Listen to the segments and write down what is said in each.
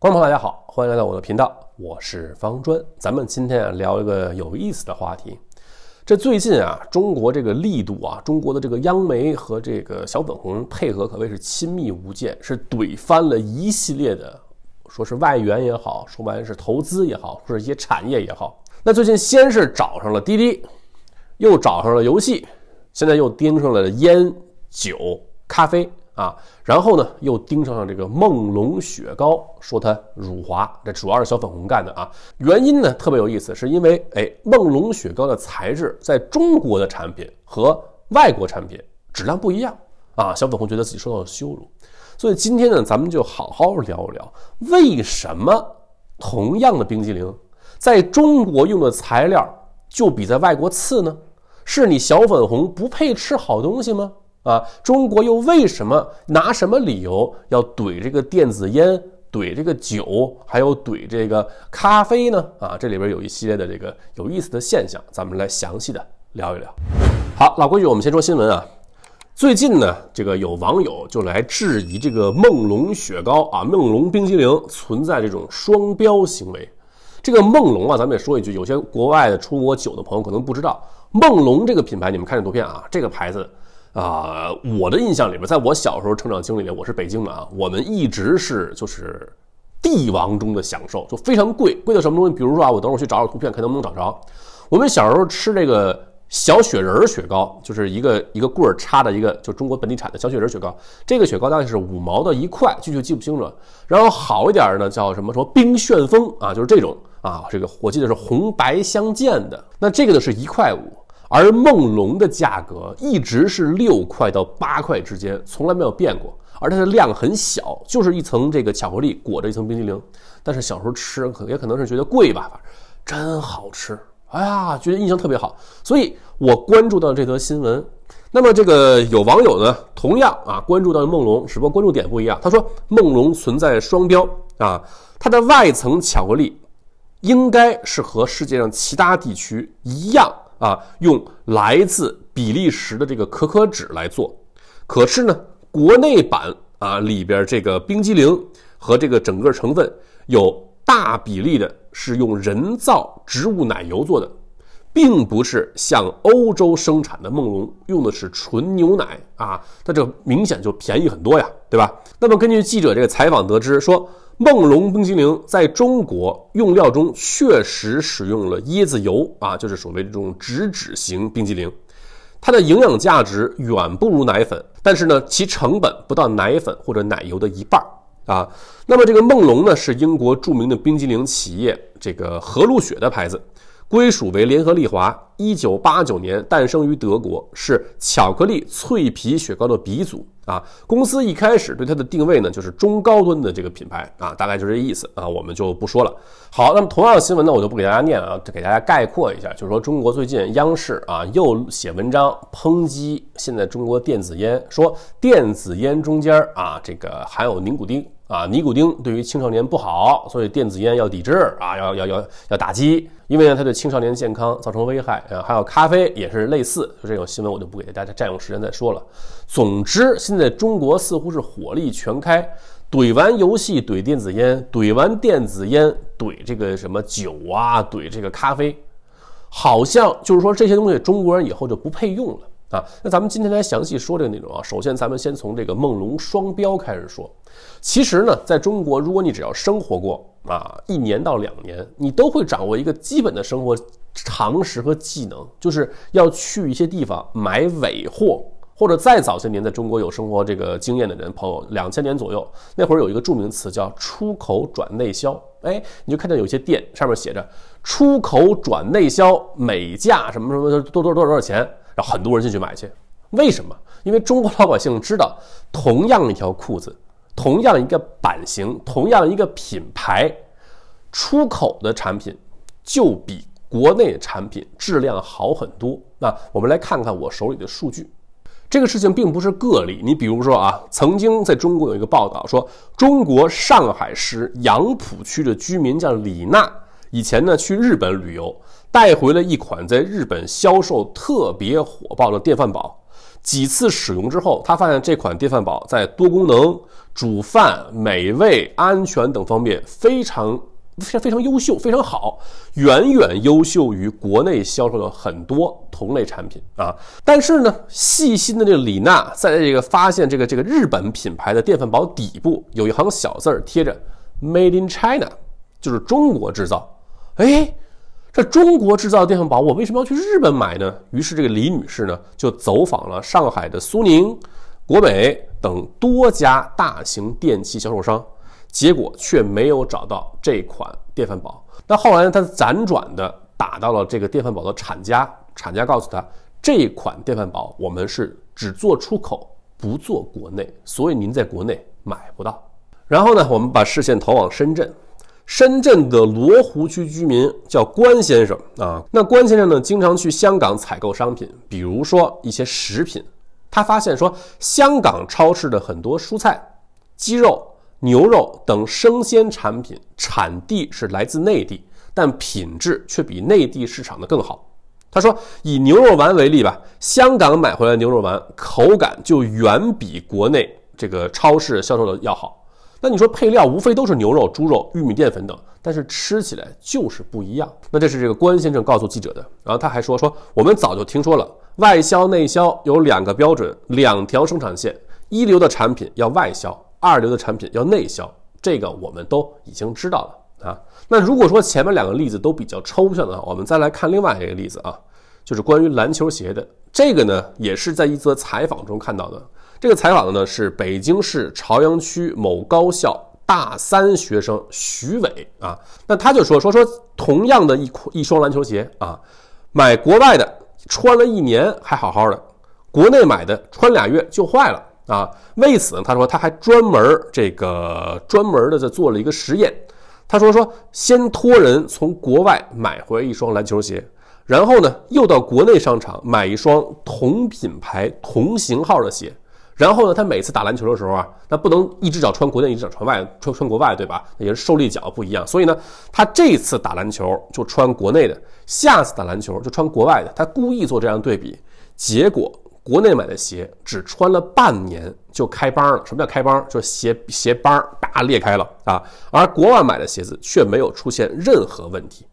观众朋友，大家好，欢迎来到我的频道，我是方砖。咱们今天啊聊一个有意思的话题。这最近啊，中国这个力度啊，中国的这个央媒和这个小粉红配合可谓是亲密无间，是怼翻了一系列的，说是外援也好，说白了是投资也好，或者一些产业也好。那最近先是找上了滴滴，又找上了游戏，现在又盯上了烟酒咖啡。啊，然后呢，又盯上了这个梦龙雪糕，说它辱华，这主要是小粉红干的啊。原因呢特别有意思，是因为哎，梦龙雪糕的材质在中国的产品和外国产品质量不一样啊。小粉红觉得自己受到了羞辱，所以今天呢，咱们就好好聊一聊，为什么同样的冰激凌，在中国用的材料就比在外国次呢？是你小粉红不配吃好东西吗？啊，中国又为什么拿什么理由要怼这个电子烟、怼这个酒，还有怼这个咖啡呢？啊，这里边有一系列的这个有意思的现象，咱们来详细的聊一聊。好，老规矩，我们先说新闻啊。最近呢，这个有网友就来质疑这个梦龙雪糕啊，梦龙冰激凌存在这种双标行为。这个梦龙啊，咱们也说一句，有些国外的出国久的朋友可能不知道梦龙这个品牌，你们看这图片啊，这个牌子。啊，我的印象里边，在我小时候成长经历里，我是北京的啊，我们一直是就是帝王中的享受，就非常贵，贵到什么东西？比如说啊，我等会儿去找找图片，看能不能找着。我们小时候吃这个小雪人儿雪糕，就是一个一个棍儿插的一个，就中国本地产的小雪人儿雪糕。这个雪糕大概是五毛的一块，具体记不清楚。然后好一点的叫什么？什么冰旋风啊，就是这种啊，这个我记得是红白相间的，那这个呢是一块五。而梦龙的价格一直是六块到八块之间，从来没有变过。而它的量很小，就是一层这个巧克力裹着一层冰激凌。但是小时候吃，可也可能是觉得贵吧，反正真好吃。哎呀，觉得印象特别好，所以我关注到这则新闻。那么这个有网友呢，同样啊关注到梦龙，只不过关注点不一样。他说梦龙存在双标啊，它的外层巧克力应该是和世界上其他地区一样。啊，用来自比利时的这个可可脂来做，可是呢，国内版啊里边这个冰激凌和这个整个成分有大比例的是用人造植物奶油做的，并不是像欧洲生产的梦龙用的是纯牛奶啊，它这明显就便宜很多呀，对吧？那么根据记者这个采访得知说。梦龙冰激凌在中国用料中确实使用了椰子油啊，就是所谓这种植脂型冰激凌，它的营养价值远不如奶粉，但是呢，其成本不到奶粉或者奶油的一半儿啊。那么这个梦龙呢，是英国著名的冰激凌企业这个和路雪的牌子。归属为联合利华，一九八九年诞生于德国，是巧克力脆皮雪糕的鼻祖啊。公司一开始对它的定位呢，就是中高端的这个品牌啊，大概就这意思啊，我们就不说了。好，那么同样的新闻呢，我就不给大家念啊，给大家概括一下，就是说中国最近央视啊又写文章抨击现在中国电子烟，说电子烟中间啊这个含有尼古丁。啊，尼古丁对于青少年不好，所以电子烟要抵制啊，要要要要打击，因为呢，它对青少年健康造成危害啊。还有咖啡也是类似，就这种新闻我就不给大家占用时间再说了。总之，现在中国似乎是火力全开，怼完游戏，怼电子烟，怼完电子烟，怼这个什么酒啊，怼这个咖啡，好像就是说这些东西中国人以后就不配用了。啊，那咱们今天来详细说这个内容啊。首先，咱们先从这个“梦龙双标”开始说。其实呢，在中国，如果你只要生活过啊一年到两年，你都会掌握一个基本的生活常识和技能，就是要去一些地方买尾货。或者再早些年，在中国有生活这个经验的人朋友，两千年左右那会儿有一个著名词叫“出口转内销”。哎，你就看见有些店上面写着“出口转内销”，每价什么什么多多多少多少钱。让很多人进去买去，为什么？因为中国老百姓知道，同样一条裤子，同样一个版型，同样一个品牌，出口的产品就比国内产品质量好很多。那我们来看看我手里的数据，这个事情并不是个例。你比如说啊，曾经在中国有一个报道说，中国上海市杨浦区的居民叫李娜，以前呢去日本旅游。带回了一款在日本销售特别火爆的电饭煲。几次使用之后，他发现这款电饭煲在多功能、煮饭、美味、安全等方面非常非常非常优秀，非常好，远远优秀于国内销售的很多同类产品啊。但是呢，细心的这个李娜在这个发现这个这个日本品牌的电饭煲底部有一行小字儿，贴着 “Made in China”，就是中国制造。哎。那中国制造的电饭煲，我为什么要去日本买呢？于是这个李女士呢，就走访了上海的苏宁、国美等多家大型电器销售商，结果却没有找到这款电饭煲。那后来她辗转的打到了这个电饭煲的厂家，厂家告诉她，这款电饭煲我们是只做出口，不做国内，所以您在国内买不到。然后呢，我们把视线投往深圳。深圳的罗湖区居民叫关先生啊，那关先生呢，经常去香港采购商品，比如说一些食品。他发现说，香港超市的很多蔬菜、鸡肉、牛肉等生鲜产品，产地是来自内地，但品质却比内地市场的更好。他说，以牛肉丸为例吧，香港买回来的牛肉丸口感就远比国内这个超市销售的要好。那你说配料无非都是牛肉、猪肉、玉米淀粉等，但是吃起来就是不一样。那这是这个关先生告诉记者的。然后他还说说，我们早就听说了，外销内销有两个标准，两条生产线，一流的产品要外销，二流的产品要内销。这个我们都已经知道了啊。那如果说前面两个例子都比较抽象的话，我们再来看另外一个例子啊，就是关于篮球鞋的。这个呢，也是在一则采访中看到的。这个采访的呢是北京市朝阳区某高校大三学生徐伟啊，那他就说说说，同样的一一双篮球鞋啊，买国外的穿了一年还好好的，国内买的穿俩月就坏了啊。为此呢，他说他还专门这个专门的在做了一个实验，他说说先托人从国外买回一双篮球鞋，然后呢又到国内商场买一双同品牌同型号的鞋。然后呢，他每次打篮球的时候啊，那不能一只脚穿国内，一只脚穿外穿穿国外，对吧？也是受力脚不一样，所以呢，他这次打篮球就穿国内的，下次打篮球就穿国外的。他故意做这样对比，结果国内买的鞋只穿了半年就开帮了。什么叫开帮？就是鞋鞋帮儿裂开了啊。而国外买的鞋子却没有出现任何问题。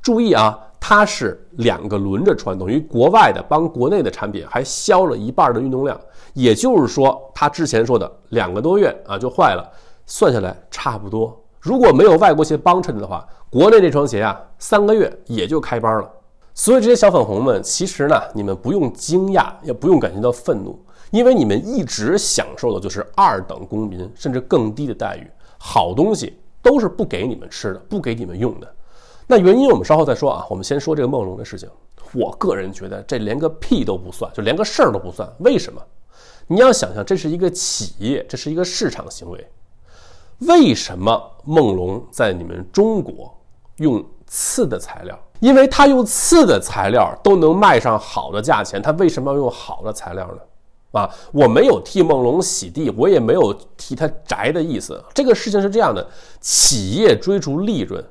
注意啊。它是两个轮着穿，等于国外的帮国内的产品还消了一半的运动量。也就是说，他之前说的两个多月啊就坏了，算下来差不多。如果没有外国鞋帮衬的话，国内这双鞋啊三个月也就开班了。所以这些小粉红们，其实呢，你们不用惊讶，也不用感觉到愤怒，因为你们一直享受的就是二等公民甚至更低的待遇。好东西都是不给你们吃的，不给你们用的。那原因我们稍后再说啊，我们先说这个梦龙的事情。我个人觉得这连个屁都不算，就连个事儿都不算。为什么？你要想想，这是一个企业，这是一个市场行为。为什么梦龙在你们中国用次的材料？因为他用次的材料都能卖上好的价钱，他为什么要用好的材料呢？啊，我没有替梦龙洗地，我也没有替他摘的意思。这个事情是这样的，企业追逐利润。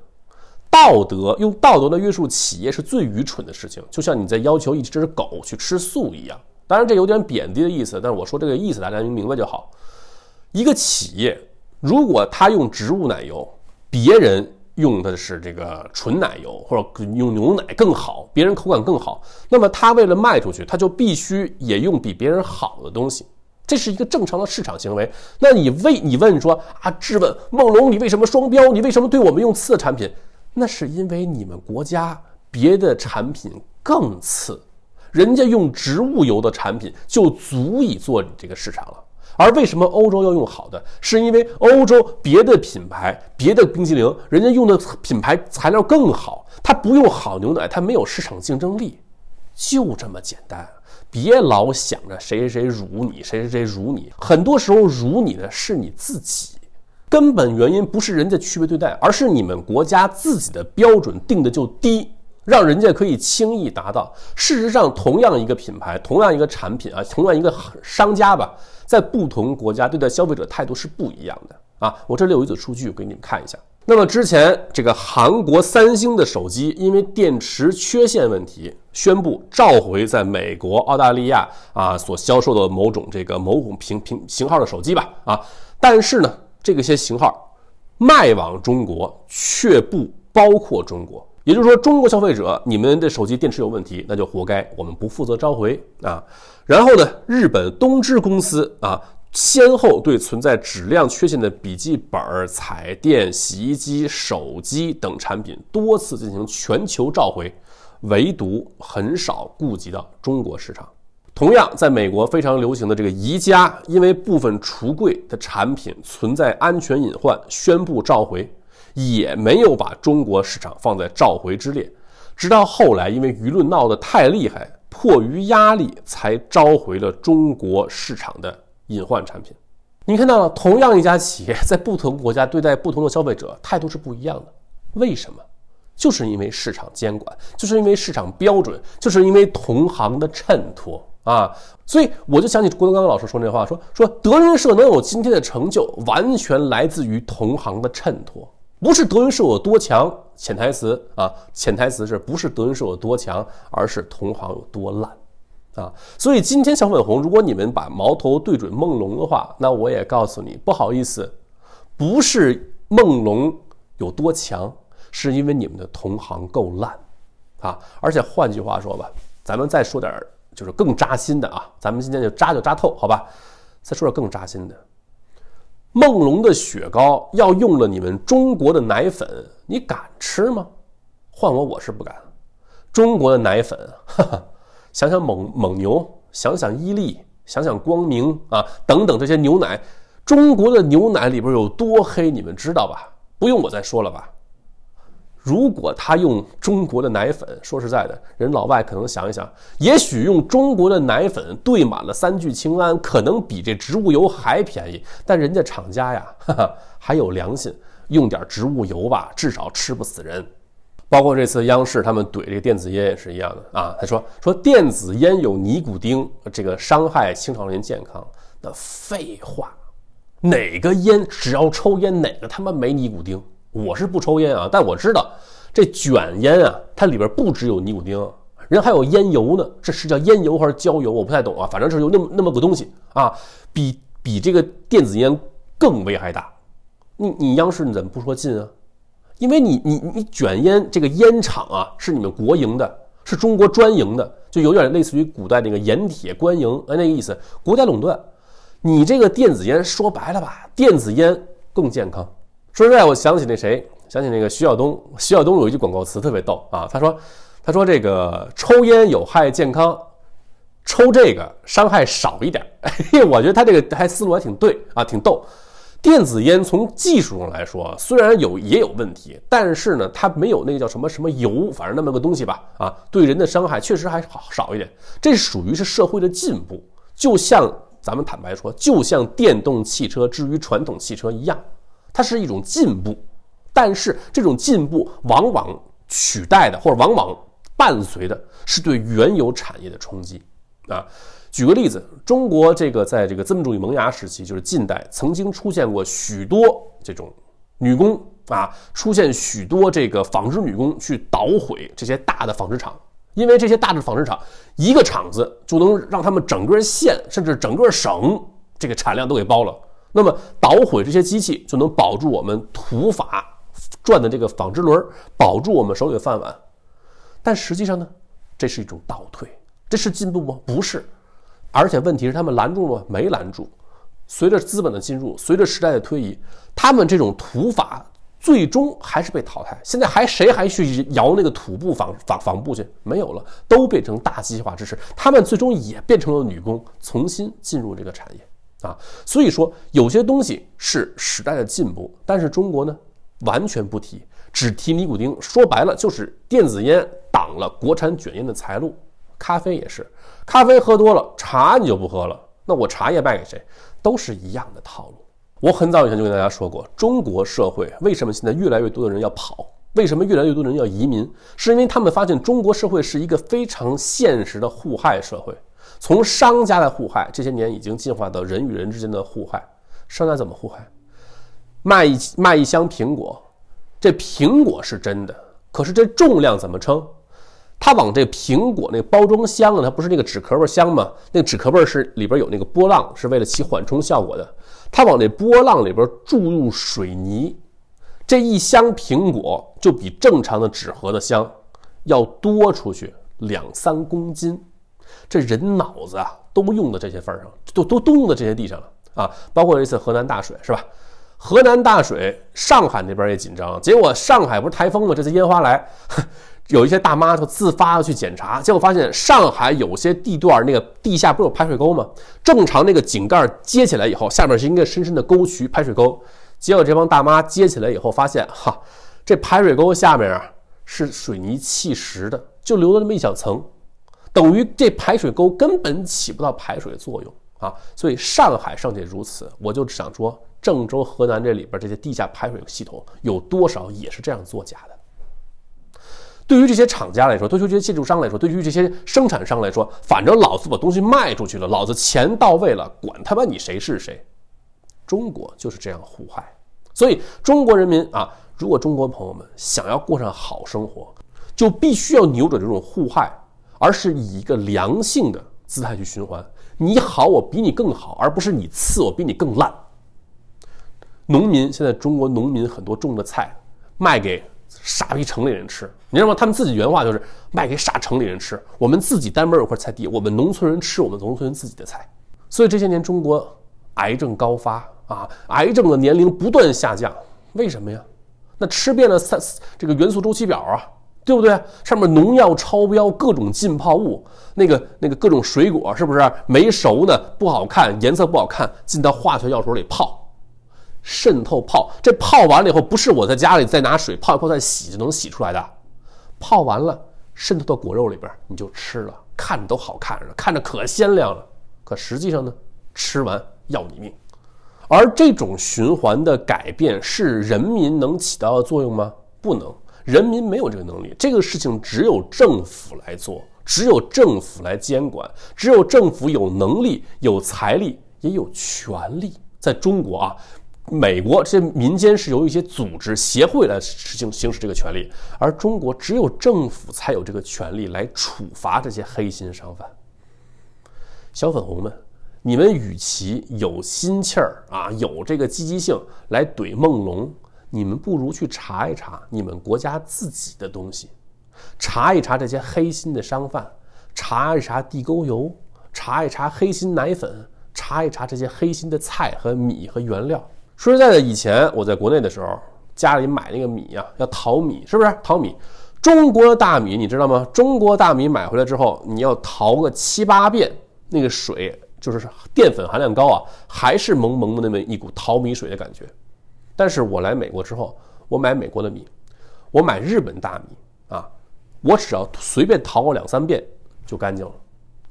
道德用道德来约束企业是最愚蠢的事情，就像你在要求一只狗去吃素一样。当然，这有点贬低的意思，但是我说这个意思，大家明白就好。一个企业如果他用植物奶油，别人用的是这个纯奶油或者用牛奶更好，别人口感更好，那么他为了卖出去，他就必须也用比别人好的东西，这是一个正常的市场行为。那你为你问说啊，质问梦龙，你为什么双标？你为什么对我们用次产品？那是因为你们国家别的产品更次，人家用植物油的产品就足以做你这个市场了。而为什么欧洲要用好的？是因为欧洲别的品牌、别的冰激凌，人家用的品牌材料更好。它不用好牛奶，它没有市场竞争力，就这么简单。别老想着谁谁谁辱你，谁谁谁辱你，很多时候辱你的是你自己。根本原因不是人家区别对待，而是你们国家自己的标准定的就低，让人家可以轻易达到。事实上，同样一个品牌，同样一个产品啊，同样一个商家吧，在不同国家对待消费者态度是不一样的啊。我这里有一组数据，给你们看一下。那么之前这个韩国三星的手机，因为电池缺陷问题，宣布召回在美国、澳大利亚啊所销售的某种这个某种平平型号的手机吧啊，但是呢。这些型号卖往中国，却不包括中国，也就是说，中国消费者，你们的手机电池有问题，那就活该，我们不负责召回啊。然后呢，日本东芝公司啊，先后对存在质量缺陷的笔记本、彩电、洗衣机、手机等产品多次进行全球召回，唯独很少顾及到中国市场。同样，在美国非常流行的这个宜家，因为部分橱柜的产品存在安全隐患，宣布召回，也没有把中国市场放在召回之列。直到后来，因为舆论闹得太厉害，迫于压力才召回了中国市场的隐患产品。你看到了，同样一家企业，在不同国家对待不同的消费者态度是不一样的，为什么？就是因为市场监管，就是因为市场标准，就是因为同行的衬托。啊，所以我就想起郭德纲老师说那话，说说德云社能有今天的成就，完全来自于同行的衬托，不是德云社有多强。潜台词啊，潜台词是不是德云社有多强，而是同行有多烂，啊，所以今天小粉红，如果你们把矛头对准梦龙的话，那我也告诉你，不好意思，不是梦龙有多强，是因为你们的同行够烂，啊，而且换句话说吧，咱们再说点儿。就是更扎心的啊，咱们今天就扎就扎透，好吧？再说点更扎心的，梦龙的雪糕要用了你们中国的奶粉，你敢吃吗？换我我是不敢。中国的奶粉，哈哈，想想蒙蒙牛，想想伊利，想想光明啊，等等这些牛奶，中国的牛奶里边有多黑，你们知道吧？不用我再说了吧？如果他用中国的奶粉，说实在的，人老外可能想一想，也许用中国的奶粉兑满了三聚氰胺，可能比这植物油还便宜。但人家厂家呀，还有良心，用点植物油吧，至少吃不死人。包括这次央视他们怼这个电子烟也是一样的啊，他说说电子烟有尼古丁，这个伤害青少年健康，那废话，哪个烟只要抽烟哪个他妈没尼古丁。我是不抽烟啊，但我知道这卷烟啊，它里边不只有尼古丁，人还有烟油呢。这是叫烟油还是焦油？我不太懂啊。反正是有那么那么个东西啊，比比这个电子烟更危害大。你你央视你怎么不说禁啊？因为你你你卷烟这个烟厂啊是你们国营的，是中国专营的，就有点类似于古代那个盐铁官营哎那个意思，国家垄断。你这个电子烟说白了吧，电子烟更健康。说实在，我想起那谁，想起那个徐晓东。徐晓东有一句广告词特别逗啊，他说：“他说这个抽烟有害健康，抽这个伤害少一点。”我觉得他这个还思路还挺对啊，挺逗。电子烟从技术上来说，虽然有也有问题，但是呢，它没有那个叫什么什么油，反正那么个东西吧，啊，对人的伤害确实还好少一点。这属于是社会的进步，就像咱们坦白说，就像电动汽车之于传统汽车一样。它是一种进步，但是这种进步往往取代的，或者往往伴随的是对原有产业的冲击。啊，举个例子，中国这个在这个资本主义萌芽时期，就是近代，曾经出现过许多这种女工啊，出现许多这个纺织女工去捣毁这些大的纺织厂，因为这些大的纺织厂一个厂子就能让他们整个县甚至整个省这个产量都给包了。那么，捣毁这些机器就能保住我们土法转的这个纺织轮儿，保住我们手里的饭碗。但实际上呢，这是一种倒退，这是进步吗？不是。而且问题是，他们拦住了吗？没拦住。随着资本的进入，随着时代的推移，他们这种土法最终还是被淘汰。现在还谁还去摇那个土布纺纺纺布去？没有了，都变成大机械化之识。他们最终也变成了女工，重新进入这个产业。啊，所以说有些东西是时代的进步，但是中国呢，完全不提，只提尼古丁，说白了就是电子烟挡了国产卷烟的财路，咖啡也是，咖啡喝多了，茶你就不喝了，那我茶叶卖给谁？都是一样的套路。我很早以前就跟大家说过，中国社会为什么现在越来越多的人要跑，为什么越来越多的人要移民，是因为他们发现中国社会是一个非常现实的互害社会。从商家的互害，这些年已经进化到人与人之间的互害。商家怎么互害？卖一卖一箱苹果，这苹果是真的，可是这重量怎么称？他往这苹果那包装箱啊，它不是那个纸壳儿箱吗？那纸壳儿是里边有那个波浪，是为了起缓冲效果的。他往那波浪里边注入水泥，这一箱苹果就比正常的纸盒的箱要多出去两三公斤。这人脑子啊，都用到这些份儿上，都都都用到这些地上了啊！包括这次河南大水是吧？河南大水，上海那边也紧张。结果上海不是台风吗？这次烟花来，有一些大妈就自发的去检查，结果发现上海有些地段那个地下不是有排水沟吗？正常那个井盖接起来以后，下面是一个深深的沟渠排水沟。结果这帮大妈接起来以后，发现哈，这排水沟下面啊是水泥砌实的，就留了那么一小层。等于这排水沟根本起不到排水作用啊！所以上海尚且如此，我就想说，郑州、河南这里边这些地下排水系统有多少也是这样作假的？对于这些厂家来说，对于这些建筑商来说，对于这些生产商来说，反正老子把东西卖出去了，老子钱到位了，管他妈你谁是谁？中国就是这样互害，所以中国人民啊，如果中国朋友们想要过上好生活，就必须要扭转这种互害。而是以一个良性的姿态去循环，你好，我比你更好，而不是你次，我比你更烂。农民现在中国农民很多种的菜，卖给傻逼城里人吃，你知道吗？他们自己原话就是卖给傻城里人吃。我们自己单门有块菜地，我们农村人吃我们农村人自己的菜。所以这些年中国癌症高发啊，癌症的年龄不断下降，为什么呀？那吃遍了三这个元素周期表啊。对不对？上面农药超标，各种浸泡物，那个那个各种水果是不是没熟的？不好看，颜色不好看，进到化学药水里泡，渗透泡。这泡完了以后，不是我在家里再拿水泡一泡再洗就能洗出来的。泡完了，渗透到果肉里边，你就吃了，看着都好看，看着可鲜亮了。可实际上呢，吃完要你命。而这种循环的改变，是人民能起到的作用吗？不能。人民没有这个能力，这个事情只有政府来做，只有政府来监管，只有政府有能力、有财力，也有权力。在中国啊，美国这些民间是由一些组织协会来实行行使这个权利，而中国只有政府才有这个权利来处罚这些黑心商贩。小粉红们，你们与其有心气儿啊，有这个积极性来怼梦龙。你们不如去查一查你们国家自己的东西，查一查这些黑心的商贩，查一查地沟油，查一查黑心奶粉，查一查这些黑心的菜和米和原料。说实在的，以前我在国内的时候，家里买那个米呀，要淘米，是不是淘米？中国的大米你知道吗？中国大米买回来之后，你要淘个七八遍，那个水就是淀粉含量高啊，还是蒙蒙的那么一股淘米水的感觉。但是我来美国之后，我买美国的米，我买日本大米啊，我只要随便淘个两三遍就干净了，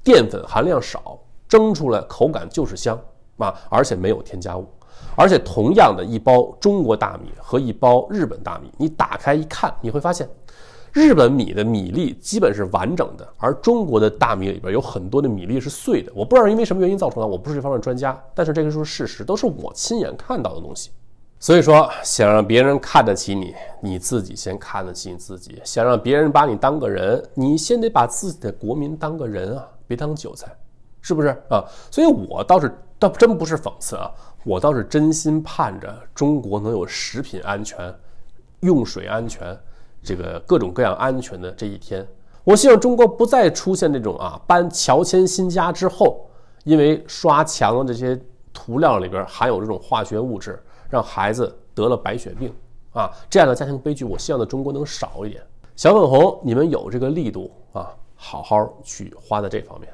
淀粉含量少，蒸出来口感就是香啊，而且没有添加物。而且同样的一包中国大米和一包日本大米，你打开一看，你会发现，日本米的米粒基本是完整的，而中国的大米里边有很多的米粒是碎的。我不知道因为什么原因造成的，我不是这方面专家，但是这个是事实，都是我亲眼看到的东西。所以说，想让别人看得起你，你自己先看得起你自己。想让别人把你当个人，你先得把自己的国民当个人啊，别当韭菜，是不是啊？所以，我倒是倒真不是讽刺啊，我倒是真心盼着中国能有食品安全、用水安全、这个各种各样安全的这一天。我希望中国不再出现这种啊搬乔迁新家之后，因为刷墙的这些涂料里边含有这种化学物质。让孩子得了白血病啊，这样的家庭悲剧，我希望的中国能少一点。小粉红，你们有这个力度啊，好好去花在这方面。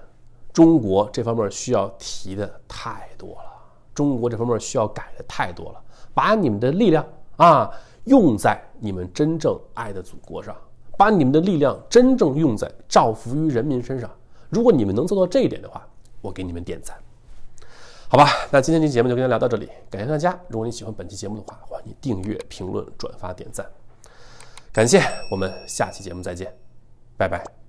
中国这方面需要提的太多了，中国这方面需要改的太多了。把你们的力量啊，用在你们真正爱的祖国上，把你们的力量真正用在造福于人民身上。如果你们能做到这一点的话，我给你们点赞。好吧，那今天这节目就跟大家聊到这里，感谢大家。如果你喜欢本期节目的话，欢迎你订阅、评论、转发、点赞，感谢。我们下期节目再见，拜拜。